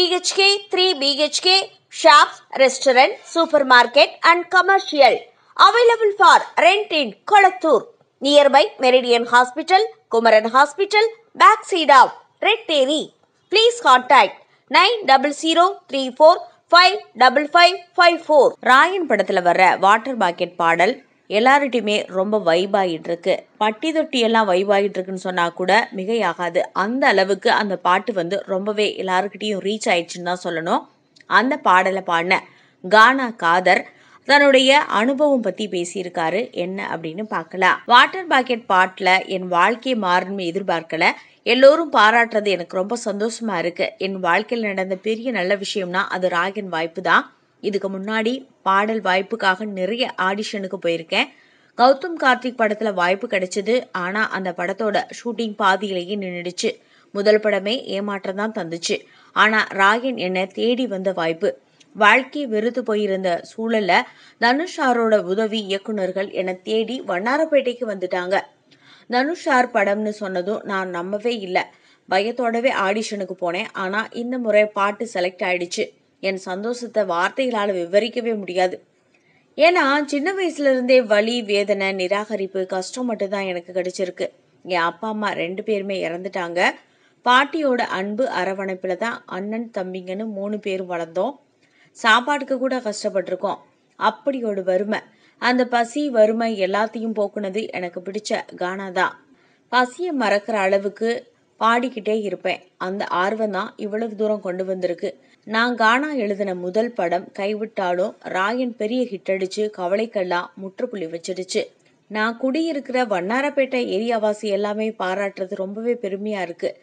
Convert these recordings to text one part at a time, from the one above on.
BHK three BHK shops restaurant super market and commercial available for rent in Kolathur nearby Meridian hospital Kumaran hospital back side of red dairy please contact nine double zero three four five double five five four Raayan படத்தில் வர water packet பாடல் எல்லார்கிட்டையுமே ரொம்ப vibe பட்டி தொட்டி எல்லாம் ஆகிட்டுருக்குன்னு சொன்னால் கூட மிகையாகாது அந்த அளவுக்கு அந்த பாட்டு வந்து ரொம்பவே எல்லாருக்கிட்டேயும் ரீச் ஆயிடுச்சுன்னு தான் சொல்லணும் அந்த பாடலை பாடின கானா காதர் தன்னுடைய அனுபவம் பற்றி பேசியிருக்காரு என்ன அப்படின்னு பார்க்கலாம் வாட்டர் பாக்கெட் பாட்டில் என் வாழ்க்கையை மாறணும்னு எதிர்பார்க்கல எல்லோரும் பாராட்டுறது எனக்கு ரொம்ப சந்தோஷமா இருக்கு என் வாழ்க்கையில் நடந்த பெரிய நல்ல விஷயம்னா அது ராகின் வாய்ப்பு தான் இதுக்கு முன்னாடி பாடல் வாய்ப்புக்காக நிறைய ஆடிஷனுக்கு போயிருக்கேன் கௌதம் கார்த்திக் படத்தில் வாய்ப்பு கிடைச்சது ஆனால் அந்த படத்தோட ஷூட்டிங் பாதியிலேயே நின்றுடுச்சு முதல் படமே ஏமாற்றம் தான் தந்துச்சு ஆனால் ராயன் என்னை தேடி வந்த வாய்ப்பு வாழ்க்கை வெறுத்து போயிருந்த சூழல்ல தனுஷ் சாரோட உதவி இயக்குநர்கள் என்னை தேடி வண்ணாரப்பேட்டைக்கு வந்துட்டாங்க தனுஷ் சார் படம்னு சொன்னதும் நான் நம்பவே இல்லை பயத்தோடவே ஆடிஷனுக்கு போனேன் ஆனால் இந்த முறை பாட்டு செலக்ட் ஆயிடுச்சு என் சந்தோஷத்தை வார்த்தைகளால் விவரிக்கவே முடியாது ஏன்னா சின்ன வயசுல இருந்தே வலி வேதனை நிராகரிப்பு கஷ்டம் மட்டும்தான் எனக்கு கிடைச்சிருக்கு என் அப்பா அம்மா ரெண்டு பேருமே இறந்துட்டாங்க பாட்டியோட அன்பு அரவணைப்பில் தான் அண்ணன் தம்பிங்கன்னு மூணு பேரும் வளர்ந்தோம் சாப்பாட்டுக்கு கூட கஷ்டப்பட்டிருக்கோம் அப்படி ஒரு வறுமை அந்த பசி வறுமை எல்லாத்தையும் போக்குனது எனக்கு பிடிச்ச கானா தான் பசியை மறக்கிற அளவுக்கு பாடிக்கிட்டே இருப்பேன் அந்த ஆர்வம் தான் இவ்வளவு தூரம் கொண்டு வந்திருக்கு நான் கானா எழுதின முதல் படம் கைவிட்டாலும் ராயன் பெரிய ஹிட் அடிச்சு கவலைக்கெல்லாம் முற்றுப்புள்ளி வச்சிடுச்சு நான் குடியிருக்கிற வண்ணாரப்பேட்டை ஏரியாவாசி எல்லாமே பாராட்டுறது ரொம்பவே பெருமையாக இருக்குது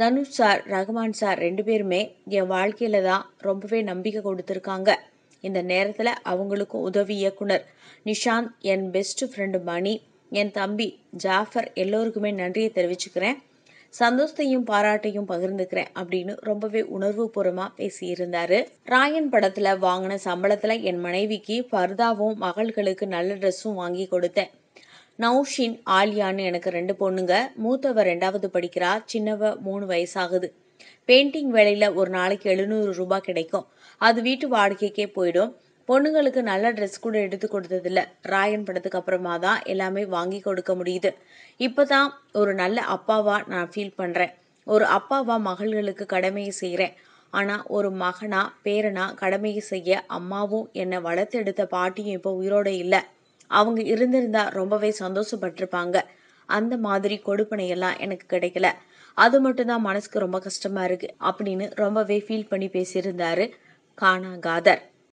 தனுஷ் சார் ரகுமான் சார் ரெண்டு பேருமே என் வாழ்க்கையில் தான் ரொம்பவே நம்பிக்கை கொடுத்துருக்காங்க இந்த நேரத்தில் அவங்களுக்கும் உதவி இயக்குனர் நிஷாந்த் என் பெஸ்ட் ஃப்ரெண்டு மணி என் தம்பி ஜாஃபர் எல்லோருக்குமே நன்றியை தெரிவிச்சுக்கிறேன் சந்தோஷத்தையும் பாராட்டையும் பகிர்ந்துக்கிறேன் அப்படின்னு ரொம்பவே உணர்வுபூர்வமாக பேசியிருந்தாரு ராயன் படத்தில் வாங்கின சம்பளத்தில் என் மனைவிக்கு பர்தாவும் மகள்களுக்கு நல்ல ட்ரெஸ்ஸும் வாங்கி கொடுத்தேன் நௌஷின் ஆலியான்னு எனக்கு ரெண்டு பொண்ணுங்க மூத்தவ ரெண்டாவது படிக்கிறா சின்னவ மூணு வயசாகுது பெயிண்டிங் வேலையில் ஒரு நாளைக்கு எழுநூறு ரூபாய் கிடைக்கும் அது வீட்டு வாடகைக்கே போயிடும் பொண்ணுங்களுக்கு நல்ல ட்ரெஸ் கூட எடுத்து கொடுத்ததில்ல ராயன் படத்துக்கு அப்புறமா தான் எல்லாமே வாங்கி கொடுக்க முடியுது இப்போ தான் ஒரு நல்ல அப்பாவாக நான் ஃபீல் பண்ணுறேன் ஒரு அப்பாவாக மகள்களுக்கு கடமையை செய்கிறேன் ஆனால் ஒரு மகனா பேரனா கடமையை செய்ய அம்மாவும் என்னை வளர்த்து எடுத்த பாட்டியும் இப்போ உயிரோடு இல்லை அவங்க இருந்திருந்தா ரொம்பவே சந்தோஷப்பட்டிருப்பாங்க அந்த மாதிரி கொடுப்பனையெல்லாம் எனக்கு கிடைக்கல அது மட்டும்தான் மனசுக்கு ரொம்ப கஷ்டமாக இருக்குது அப்படின்னு ரொம்பவே ஃபீல் பண்ணி பேசியிருந்தாரு கானா காதர்